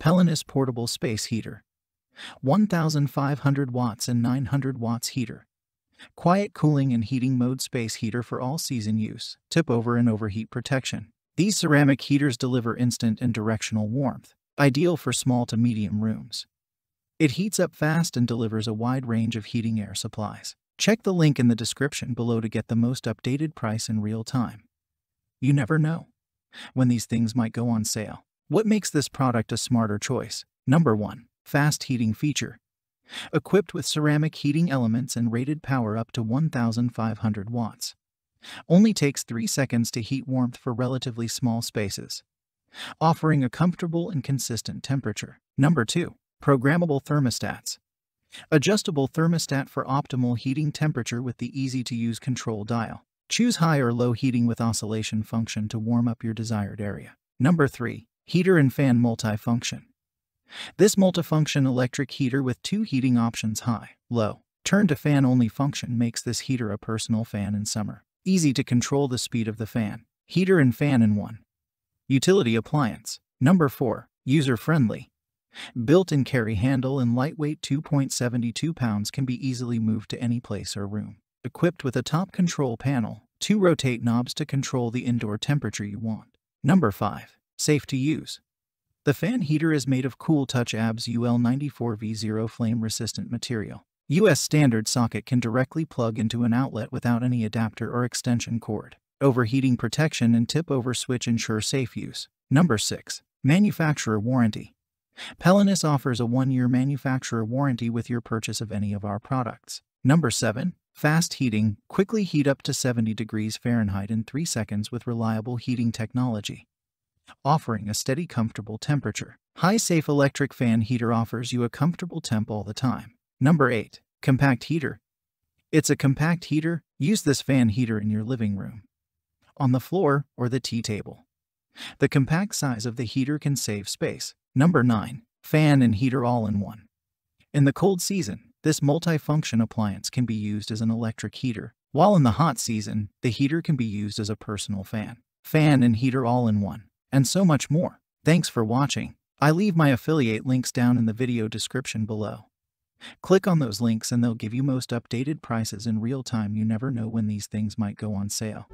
Pelinus Portable Space Heater. 1500 watts and 900 watts heater. Quiet cooling and heating mode space heater for all season use. Tip over and overheat protection. These ceramic heaters deliver instant and directional warmth, ideal for small to medium rooms. It heats up fast and delivers a wide range of heating air supplies. Check the link in the description below to get the most updated price in real time. You never know when these things might go on sale. What makes this product a smarter choice? Number 1. Fast heating feature. Equipped with ceramic heating elements and rated power up to 1,500 watts. Only takes 3 seconds to heat warmth for relatively small spaces, offering a comfortable and consistent temperature. Number 2. Programmable thermostats. Adjustable thermostat for optimal heating temperature with the easy-to-use control dial. Choose high or low heating with oscillation function to warm up your desired area. Number 3 heater and fan multifunction. This multifunction electric heater with two heating options high, low, turn to fan only function makes this heater a personal fan in summer. Easy to control the speed of the fan, heater and fan in one. Utility appliance. Number 4. User friendly. Built-in carry handle and lightweight 2.72 pounds can be easily moved to any place or room. Equipped with a top control panel, two rotate knobs to control the indoor temperature you want. Number 5. Safe to use. The fan heater is made of Cool Touch ABS UL94V0 flame-resistant material. US standard socket can directly plug into an outlet without any adapter or extension cord. Overheating protection and tip-over switch ensure safe use. Number 6. Manufacturer Warranty Pelinus offers a one-year manufacturer warranty with your purchase of any of our products. Number 7. Fast heating. Quickly heat up to 70 degrees Fahrenheit in 3 seconds with reliable heating technology offering a steady, comfortable temperature. High Safe Electric Fan Heater offers you a comfortable temp all the time. Number 8. Compact Heater It's a compact heater. Use this fan heater in your living room, on the floor, or the tea table. The compact size of the heater can save space. Number 9. Fan and Heater All-in-One In the cold season, this multifunction appliance can be used as an electric heater, while in the hot season, the heater can be used as a personal fan. Fan and heater all-in-one and so much more. Thanks for watching. I leave my affiliate links down in the video description below. Click on those links and they'll give you most updated prices in real time. You never know when these things might go on sale.